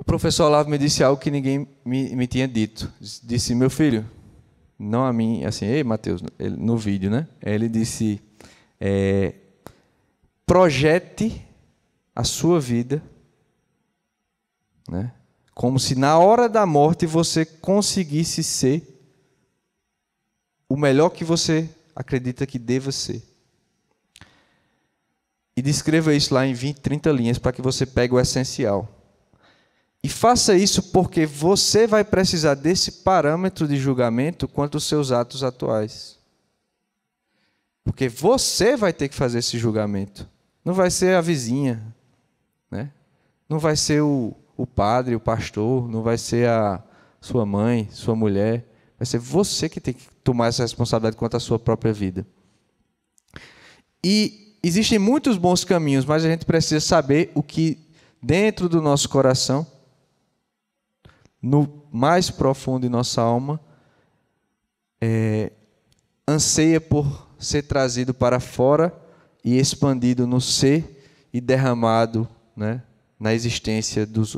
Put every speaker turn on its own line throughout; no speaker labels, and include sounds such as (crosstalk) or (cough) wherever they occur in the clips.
O professor Olavo me disse algo que ninguém me, me tinha dito. Disse, meu filho, não a mim, assim, ei, Matheus, no vídeo, né? Ele disse, é, projete a sua vida, né? Como se na hora da morte você conseguisse ser o melhor que você acredita que deva ser. E descreva isso lá em 20, 30 linhas para que você pegue o essencial. E faça isso porque você vai precisar desse parâmetro de julgamento quanto aos seus atos atuais. Porque você vai ter que fazer esse julgamento. Não vai ser a vizinha, né? não vai ser o, o padre, o pastor, não vai ser a sua mãe, sua mulher. Vai ser você que tem que tomar essa responsabilidade quanto à sua própria vida. E existem muitos bons caminhos, mas a gente precisa saber o que dentro do nosso coração no mais profundo de nossa alma, é, anseia por ser trazido para fora e expandido no ser e derramado né, na existência dos,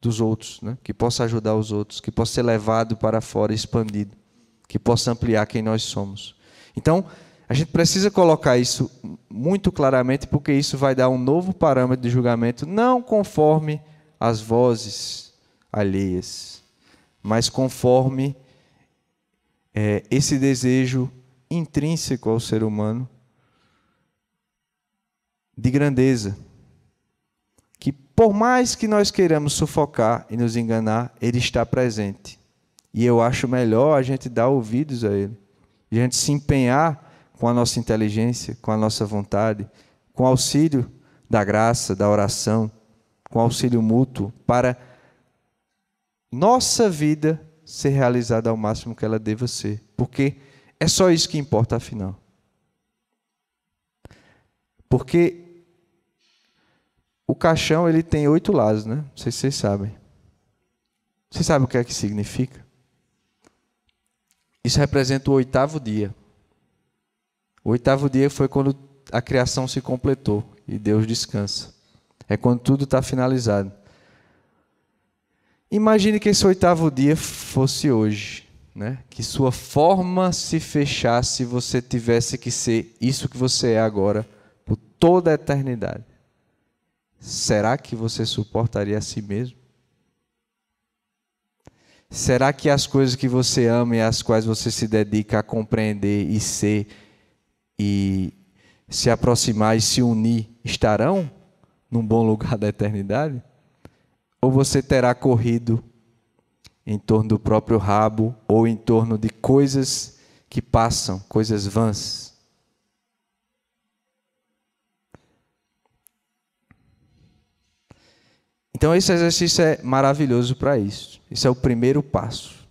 dos outros, né, que possa ajudar os outros, que possa ser levado para fora, expandido, que possa ampliar quem nós somos. Então, a gente precisa colocar isso muito claramente, porque isso vai dar um novo parâmetro de julgamento, não conforme as vozes alheias, mas conforme é, esse desejo intrínseco ao ser humano de grandeza, que por mais que nós queiramos sufocar e nos enganar, ele está presente. E eu acho melhor a gente dar ouvidos a ele, a gente se empenhar com a nossa inteligência, com a nossa vontade, com o auxílio da graça, da oração, com o auxílio mútuo para nossa vida ser realizada ao máximo que ela deva ser, porque é só isso que importa afinal. Porque o caixão ele tem oito lados, né? Não sei se vocês sabem. Vocês sabem o que é que significa? Isso representa o oitavo dia. O oitavo dia foi quando a criação se completou e Deus descansa. É quando tudo está finalizado. Imagine que esse oitavo dia fosse hoje, né? Que sua forma se fechasse e você tivesse que ser isso que você é agora por toda a eternidade. Será que você suportaria a si mesmo? Será que as coisas que você ama e às quais você se dedica a compreender e ser e se aproximar e se unir estarão num bom lugar (laughs) da eternidade? ou você terá corrido em torno do próprio rabo ou em torno de coisas que passam, coisas vãs. Então, esse exercício é maravilhoso para isso. Esse é o primeiro passo.